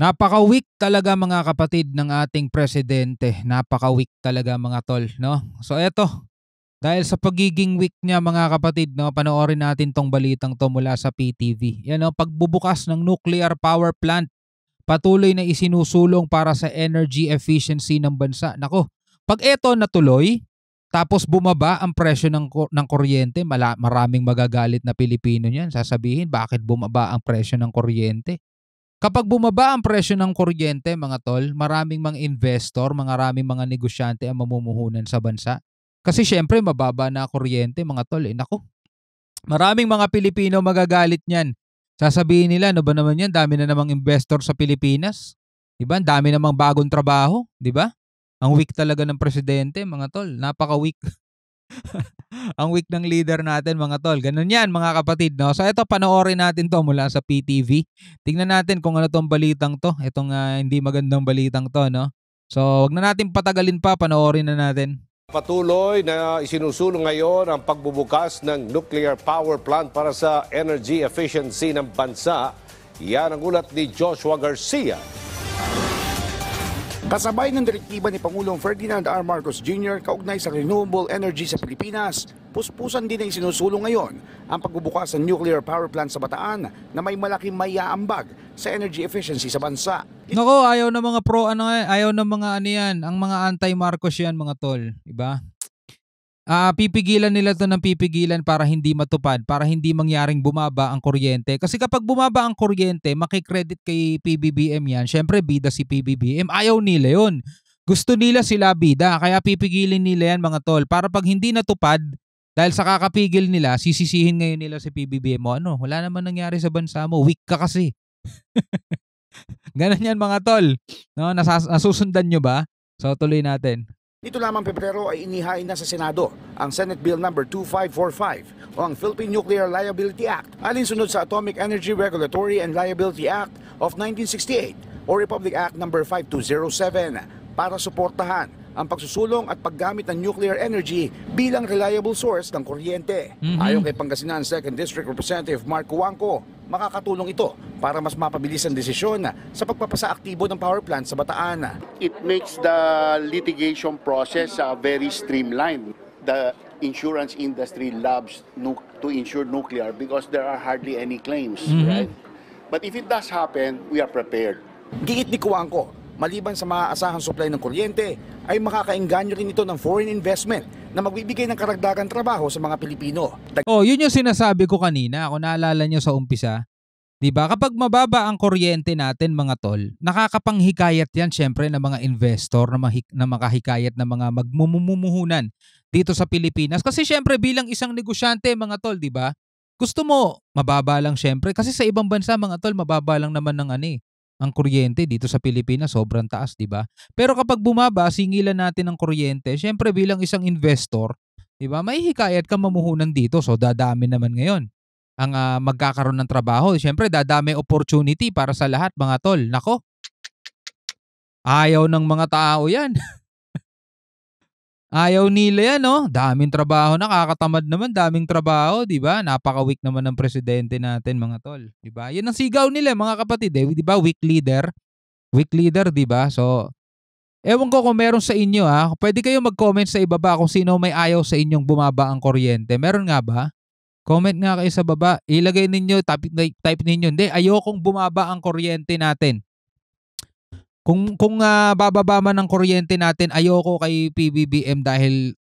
Napaka-weak talaga mga kapatid ng ating presidente. Napaka-weak talaga mga tol, no? So eto, dahil sa pagiging weak niya mga kapatid, no, panoorin natin tong balitang to mula sa PTV. Yan no, pagbubukas ng nuclear power plant patuloy na isinusulong para sa energy efficiency ng bansa. Nako, pag eto natuloy, tapos bumaba ang presyo ng ng kuryente, mala, maraming magagalit na Pilipino niyan. Sasabihin, bakit bumaba ang presyo ng kuryente? Kapag bumaba ang presyo ng kuryente, mga tol, maraming mga investor, maraming mga negosyante ang mamumuhunan sa bansa. Kasi syempre, mababa na kuryente, mga tol. Eh, naku, maraming mga Pilipino magagalit niyan. Sasabihin nila, ano ba naman yan? Dami na namang investor sa Pilipinas. Diba? Ang dami namang bagong trabaho. Diba? Ang weak talaga ng presidente, mga tol. Napaka-weak. ang week ng leader natin mga tol. Ganun yan mga kapatid. No? So ito panoorin natin to mula sa PTV. Tingnan natin kung ano tong balitang to. Itong uh, hindi magandang balitang to. No? So wag na natin patagalin pa. Panoorin na natin. Patuloy na isinusulong ngayon ang pagbubukas ng nuclear power plant para sa energy efficiency ng bansa. Yan ang ulat ni Joshua Garcia Kasabay ng direktiba ni Pangulong Ferdinand R. Marcos Jr. kaugnay sa renewable energy sa Pilipinas, puspusan din ang sinusulong ngayon ang pagbubukas ng nuclear power plant sa Bataan na may malaking mayaambag sa energy efficiency sa bansa. Nako, ayaw ng mga pro ano ayaw ng mga ano yan, ang mga anti-Marcos yan mga tol, iba? uh, pipigilan nila to ng pipigilan para hindi matupad, para hindi mangyaring bumaba ang kuryente. Kasi kapag bumaba ang kuryente, makikredit kay PBBM yan. Siyempre, bida si PBBM. Ayaw nila yun. Gusto nila sila bida, kaya pipigilin nila yan mga tol. Para pag hindi natupad, dahil sa kakapigil nila, sisisihin ngayon nila si PBBM mo. Ano, wala naman nangyari sa bansa mo. Weak ka kasi. Ganon yan mga tol. No, nasas- nasusundan nyo ba? So tuloy natin. Nito lamang Pebrero ay inihain na sa Senado ang Senate Bill No. 2545 o ang Philippine Nuclear Liability Act alinsunod sa Atomic Energy Regulatory and Liability Act of 1968 o Republic Act No. 5207 para suportahan ang pagsusulong at paggamit ng nuclear energy bilang reliable source ng kuryente. Mm-hmm. Ayon kay Pangasinan 2nd District Representative Mark Cuangco, makakatulong ito para mas mapabilis ang desisyon sa pagpapasaaktibo ng power plant sa Bataan. It makes the litigation process uh, very streamlined. The insurance industry loves to insure nuclear because there are hardly any claims, mm-hmm. right? But if it does happen, we are prepared. Giit ni Kuangko, maliban sa maaasahang supply ng kuryente, ay makakaengganyo rin ito ng foreign investment na magbibigay ng karagdagang trabaho sa mga Pilipino. Oh, yun yung sinasabi ko kanina, kung naalala nyo sa umpisa. 'Di ba? Kapag mababa ang kuryente natin mga tol, nakakapanghikayat 'yan syempre ng mga investor na, mahik- na makahikayat ng mga magmumumuhunan dito sa Pilipinas kasi syempre bilang isang negosyante mga tol, 'di ba? Gusto mo mababa lang syempre kasi sa ibang bansa mga tol mababa lang naman ng ani, eh ang kuryente dito sa Pilipinas sobrang taas, 'di ba? Pero kapag bumaba, singilan natin ang kuryente. Syempre bilang isang investor, 'di ba? May hikayat kang mamuhunan dito, so dadami naman ngayon ang uh, magkakaroon ng trabaho. Syempre dadami opportunity para sa lahat, mga tol. Nako. Ayaw ng mga tao 'yan. Ayaw nila yan, no? Daming trabaho, nakakatamad naman, daming trabaho, 'di ba? Napaka-weak naman ng presidente natin, mga tol, 'di ba? Yan ang sigaw nila, mga kapatid, eh, 'di ba? Weak leader. Weak leader, 'di ba? So Ewan ko kung meron sa inyo ha. Ah. Pwede kayo mag-comment sa ibaba kung sino may ayaw sa inyong bumaba ang kuryente. Meron nga ba? Comment nga kayo sa baba. Ilagay ninyo, type, type ninyo. Hindi, ayokong bumaba ang kuryente natin. Kung kung uh, bababa man ng kuryente natin, ayoko kay PBBM dahil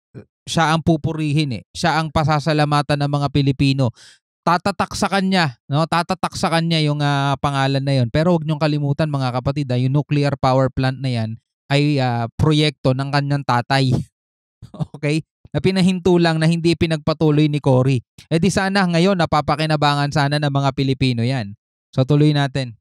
siya ang pupurihin eh. Siya ang pasasalamatan ng mga Pilipino. Tatatak sa kanya, no? Tatatak sa kanya yung uh, pangalan na 'yon. Pero huwag niyong kalimutan mga kapatid, ah, yung nuclear power plant na 'yan ay uh, proyekto ng kanyang tatay. okay? Na pinahinto lang na hindi pinagpatuloy ni Cory. Eh di sana ngayon napapakinabangan sana ng mga Pilipino 'yan. So tuloy natin.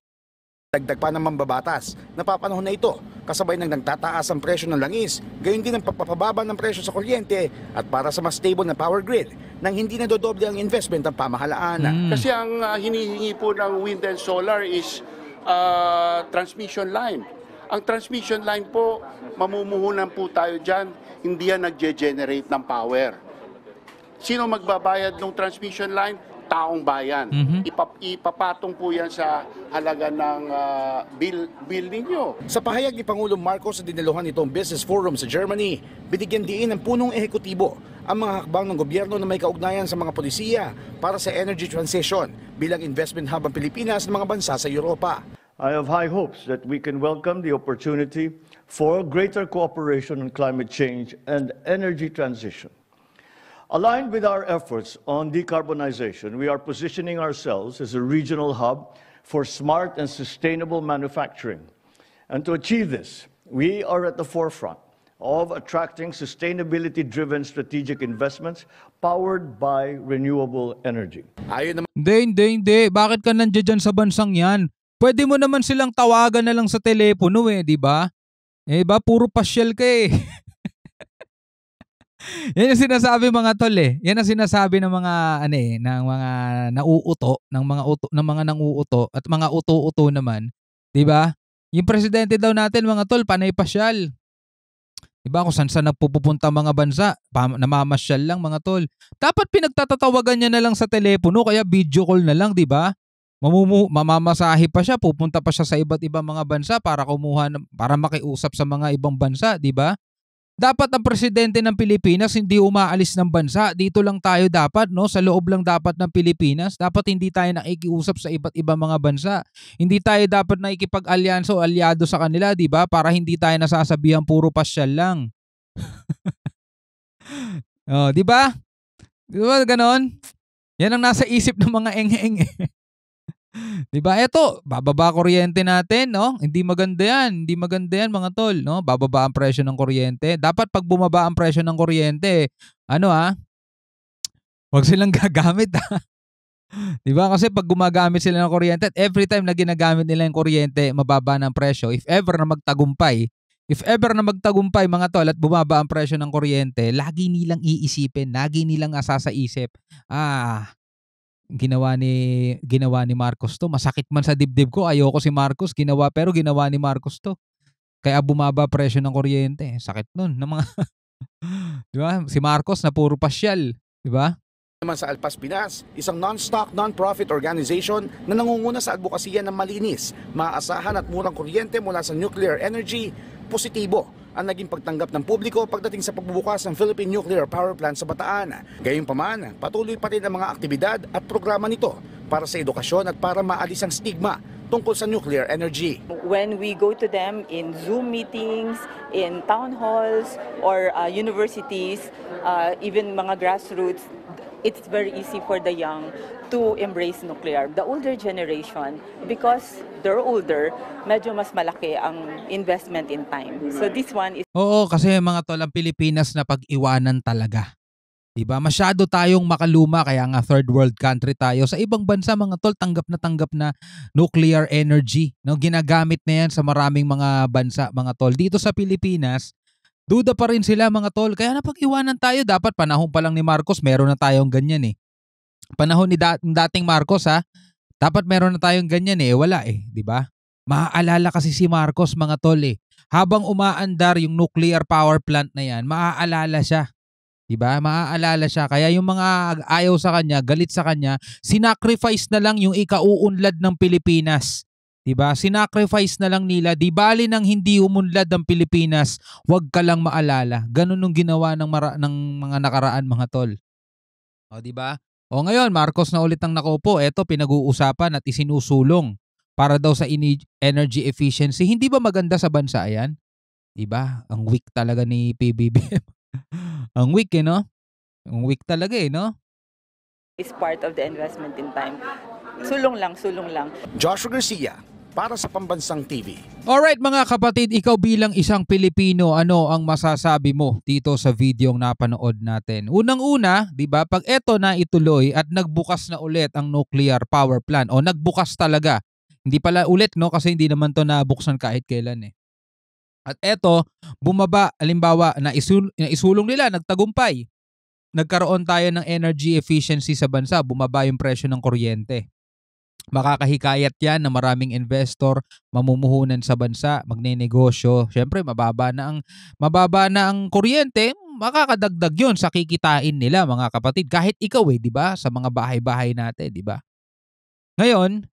Dagdag pa ng mambabatas, napapanahon na ito kasabay ng nagtataas ang presyo ng langis, gayon din ang pagpapababa ng presyo sa kuryente at para sa mas stable na power grid nang hindi na dodoble ang investment ng pamahalaan. Mm. Kasi ang uh, hinihingi po ng wind and solar is uh, transmission line. Ang transmission line po, mamumuhunan po tayo dyan, hindi yan nagge-generate ng power. Sino magbabayad ng transmission line? taong bayan. Mm-hmm. Ipap- ipapatong po yan sa halaga ng uh, ah, bill, bill ninyo. Sa pahayag ni Pangulong Marcos sa diniluhan nitong Business Forum sa Germany, binigyan diin ng punong ehekutibo ang mga hakbang ng gobyerno na may kaugnayan sa mga polisiya para sa energy transition bilang investment hub ng Pilipinas ng mga bansa sa Europa. I have high hopes that we can welcome the opportunity for greater cooperation on climate change and energy transition. Aligned with our efforts on decarbonization, we are positioning ourselves as a regional hub for smart and sustainable manufacturing. And to achieve this, we are at the forefront of attracting sustainability-driven strategic investments powered by renewable energy. Ayun naman. Hindi, Bakit ka nandiyan dyan sa bansang yan? Pwede mo naman silang tawagan na lang sa telepono eh, di ba? Eh ba, puro pasyal ka eh. Yan yung sinasabi mga tol eh. Yan ang sinasabi ng mga ano eh, ng mga nauuto, ng mga uto, ng mga nanguuto at mga uto-uto naman, 'di ba? Yung presidente daw natin mga tol, panay pasyal. 'Di ba? Kung saan saan nagpupunta mga bansa, namamasyal lang mga tol. Dapat pinagtatatawagan niya na lang sa telepono kaya video call na lang, 'di ba? Mamumu mamamasahe pa siya, pupunta pa siya sa iba't ibang mga bansa para kumuha para makiusap sa mga ibang bansa, 'di ba? dapat ang presidente ng Pilipinas hindi umaalis ng bansa. Dito lang tayo dapat, no? Sa loob lang dapat ng Pilipinas. Dapat hindi tayo nakikiusap sa iba't ibang mga bansa. Hindi tayo dapat nakikipag-alyansa o alyado sa kanila, 'di ba? Para hindi tayo nasasabihan puro pasyal lang. oh, 'di ba? 'Di ganon? Yan ang nasa isip ng mga eng-eng. 'Di ba? Eto, bababa kuryente natin, no? Hindi maganda 'yan. Hindi maganda 'yan, mga tol, no? Bababa ang presyo ng kuryente. Dapat pag bumaba ang presyo ng kuryente, ano ha? Ah, huwag silang gagamit. Ah. 'Di ba? Kasi pag gumagamit sila ng kuryente, every time na ginagamit nila yung kuryente, mababa ng presyo. If ever na magtagumpay, If ever na magtagumpay mga tol at bumaba ang presyo ng kuryente, lagi nilang iisipin, lagi nilang asa sa isip, ah, ginawa ni ginawa ni Marcos to. Masakit man sa dibdib ko, ayoko si Marcos ginawa pero ginawa ni Marcos to. Kaya bumaba presyo ng kuryente. Sakit nun ng mga Di ba? Si Marcos na puro pasyal, di ba? naman sa Alpas Pinas, isang non-stock, non-profit organization na nangunguna sa advokasya ng malinis, maaasahan at murang kuryente mula sa nuclear energy, positibo ang naging pagtanggap ng publiko pagdating sa pagbubukas ng Philippine Nuclear Power Plant sa Bataan. Gayunpaman, patuloy pa rin ang mga aktibidad at programa nito para sa edukasyon at para maalis ang stigma tungkol sa nuclear energy. When we go to them in Zoom meetings, in town halls or uh, universities, uh, even mga grassroots, it's very easy for the young to embrace nuclear. The older generation, because they're older, medyo mas malaki ang investment in time. So this one is... Oo, kasi mga tol, ang Pilipinas na pag-iwanan talaga. Diba? Masyado tayong makaluma kaya nga third world country tayo. Sa ibang bansa mga tol, tanggap na tanggap na nuclear energy. No? Ginagamit na yan sa maraming mga bansa mga tol. Dito sa Pilipinas, Duda pa rin sila mga tol. Kaya napag-iwanan tayo. Dapat panahon pa lang ni Marcos, meron na tayong ganyan eh. Panahon ni da- dating Marcos ha, dapat meron na tayong ganyan eh. Wala eh, di ba? Maaalala kasi si Marcos mga tol eh. Habang umaandar yung nuclear power plant na yan, maaalala siya. 'di ba? Maaalala siya. Kaya yung mga ayaw sa kanya, galit sa kanya, sinacrifice na lang yung ikauunlad ng Pilipinas. Diba? Sinacrifice na lang nila. Di bali nang hindi umunlad ang Pilipinas, huwag ka lang maalala. Ganun nung ginawa ng, mara- ng mga nakaraan mga tol. O di ba? O ngayon, Marcos na ulit ang nakaupo. Ito pinag-uusapan at isinusulong para daw sa energy efficiency. Hindi ba maganda sa bansa 'yan? Di ba? Ang weak talaga ni PBBM. ang weak eh, no? Ang weak talaga eh, no? Is part of the investment in time. Sulong lang, sulong lang. Joshua Garcia, para sa Pambansang TV. Alright mga kapatid, ikaw bilang isang Pilipino, ano ang masasabi mo dito sa video ang napanood natin? Unang-una, 'di ba, pag eto na ituloy at nagbukas na ulit ang nuclear power plant o nagbukas talaga. Hindi pala ulit no kasi hindi naman 'to nabuksan kahit kailan eh. At eto, bumaba, alimbawa, na, isul- na isulong nila, nagtagumpay. Nagkaroon tayo ng energy efficiency sa bansa, bumaba yung presyo ng kuryente. Makakahikayat yan na maraming investor mamumuhunan sa bansa, magnenegosyo. Siyempre, mababa na ang mababa na ang kuryente, makakadagdag 'yon sa kikitain nila, mga kapatid. Kahit ikaw eh, 'di ba, sa mga bahay-bahay natin, 'di ba? Ngayon,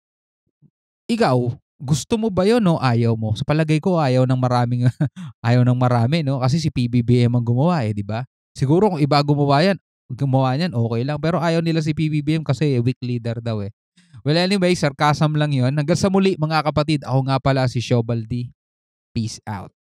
ikaw, gusto mo ba 'yon o ayaw mo? Sa palagay ko, ayaw ng maraming ayaw ng marami, no? Kasi si PBBM ang gumawa eh, 'di ba? Siguro kung iba gumawa yan, gumawa niyan, okay lang. Pero ayaw nila si PBBM kasi weak leader daw eh. Well anyway, sarcasm lang yon. Hanggang sa muli mga kapatid, ako nga pala si Shobaldi. Peace out.